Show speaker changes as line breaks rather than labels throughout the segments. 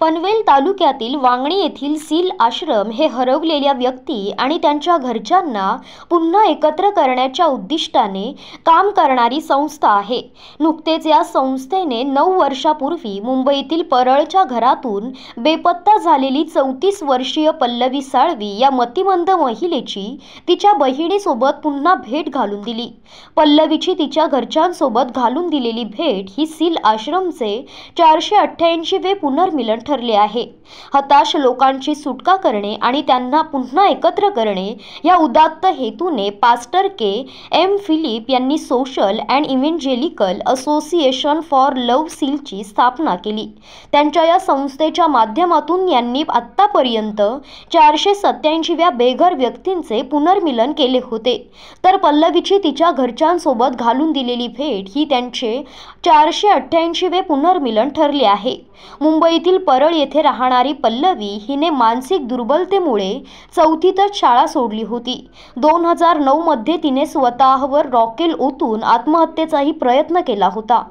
पनवेल तालुक्यातील वांगणी येथील सील आश्रम हे हरवलेल्या व्यक्ती आणि त्यांच्या घरच्यांना पुन्हा एकत्र करण्याच्या उद्दिष्टाने काम करणारी संस्था आहे नुकतेच या संस्थेने नऊ वर्षापूर्वी मुंबईतील परळच्या घरातून बेपत्ता झालेली चौतीस वर्षीय पल्लवी साळवी या मतिमंद महिलेची तिच्या बहिणीसोबत पुन्हा भेट घालून दिली पल्लवीची तिच्या घरच्यांसोबत घालून दिलेली भेट ही सील आश्रमचे चारशे अठ्ठ्याऐंशी वे पुनर्मिल आंदोलन ठरले आहे हताश लोकांची सुटका करणे आणि त्यांना पुन्हा एकत्र करणे या उदात्त हेतूने पास्टर के एम फिलिप यांनी social and evangelical association for love सीलची स्थापना केली त्यांच्या या संस्थेच्या माध्यमातून यांनी आत्तापर्यंत चारशे सत्याऐंशीव्या बेघर व्यक्तींचे पुनर्मिलन केले होते तर पल्लवीची तिच्या घरच्यांसोबत घालून दिलेली भेट ही त्यांचे चारशे अठ्ठ्याऐंशीवे पुनर्मिलन ठरले आहे मुंबईतील परळ येथे राहणारी पल्लवी हिने मानसिक दुर्बलतेमुळे चौथीतच शाळा सोडली होती दोन हजार मध्ये तिने स्वतःवर रॉकेल ओतून आत्महत्येचाही प्रयत्न केला होता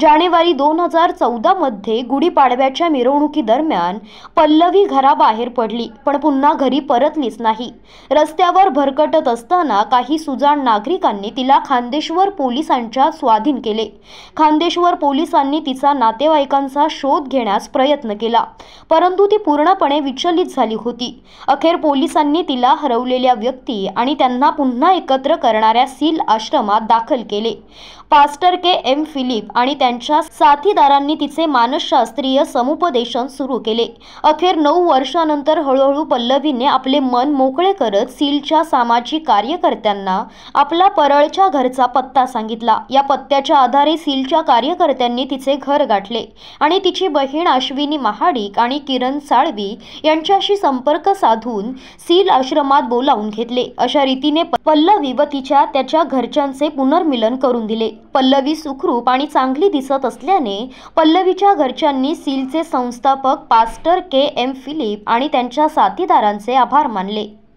जानेवारी दोन हजार मध्ये गुढीपाडव्याच्या मिरवणुकीदरम्यान पल्लवी घराबाहेर पडली पण पुन्हा घरी परतलीच नाही रस्त्यावर भरकटत असताना काही सुजाण नागरिकांनी तिला खांदेश्वर पोलिसांच्या स्वाधीन केले खांदेश्वर पोलिसांनी तिचा नातेवाईकांचा शोध घेण्यास प्रयत्न केला परंतु ती पूर्णपणे विचलित झाली होती अखेर पोलिसांनी तिला हरवलेल्या व्यक्ती आणि त्यांना पुन्हा एकत्र करणाऱ्या सील आश्रमात दाखल केले पास्टर के एम फिलिप आणि त्यांच्या साथीदारांनी तिचे मानसशास्त्रीय समुपदेशन सुरू केले अखेर नऊ वर्षानंतर हळूहळू पल्लवीने आपले मन मोकळे करत सीलच्या सामाजिक कार्यकर्त्यांना आपला परळच्या घरचा पत्ता सांगितला या पत्त्याच्या आधारे सीलच्या कार्यकर्त्यांनी तिचे घर गाठले आणि तिची बहीण अश्विनी महाडिक आणि किरण साळवी यांच्याशी संपर्क साधून सील आश्रमात बोलावून घेतले अशा रीतीने पल्लवी व तिच्या त्याच्या घरच्यांचे पुनर्मिलन करून दिले पल्लवी सुखरूप आणि चांगली दिसत असल्याने पल्लवीच्या घरच्यांनी सीलचे संस्थापक पास्टर के एम फिलिप आणि त्यांच्या साथीदारांचे आभार मानले